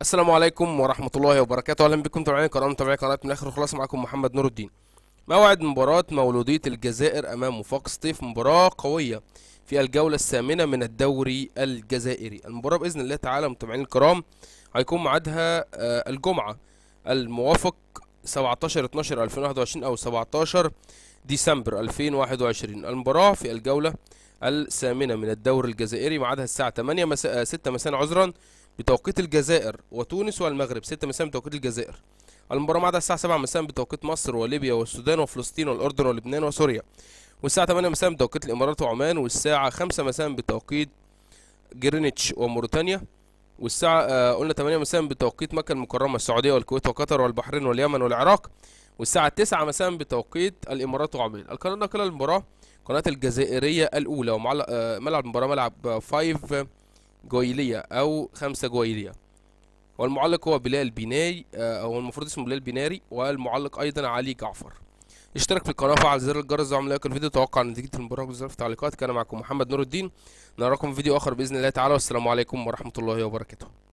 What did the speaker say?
السلام عليكم ورحمة الله وبركاته أهلا بكم طبعا القناة متابعي قناة من آخر خلاص معكم محمد نور الدين موعد مباراة مولودية الجزائر أمام وفاق سطيف مباراة قوية في الجولة الثامنة من الدوري الجزائري المباراة بإذن الله تعالى متابعين الكرام هيكون معادها آه، الجمعة الموافق 17 12 2021 أو 17 ديسمبر 2021 المباراة في الجولة الثامنة من الدوري الجزائري معادها الساعة 8 مساء 6 آه، مساء عذرا بتوقيت الجزائر وتونس والمغرب 6 مساء بتوقيت الجزائر المباراة بعد الساعة 7 مساء بتوقيت مصر وليبيا والسودان وفلسطين والأردن ولبنان وسوريا والساعة 8 مساء بتوقيت الإمارات وعمان والساعة 5 مساء بتوقيت جرينتش وموريتانيا والساعة آه قلنا 8 مساء بتوقيت مكة المكرمة السعودية والكويت وقطر والبحرين واليمن والعراق والساعة 9 مساء بتوقيت الإمارات وعمان القناة ناقلة المباراة قناة الجزائرية الأولى وملعب آه ملعب المباراة ملعب 5 آه، جويلية أو خمسة جويلية والمعلق هو بلال بناي آه، هو المفروض اسمه بلال بيناري والمعلق أيضا علي جعفر اشترك في القناة وفعل زر الجرس وعمل لايك الفيديو توقع نتيجة المباراة بالزر في التعليقات كان معكم محمد نور الدين نراكم في فيديو آخر بإذن الله تعالى والسلام عليكم ورحمة الله وبركاته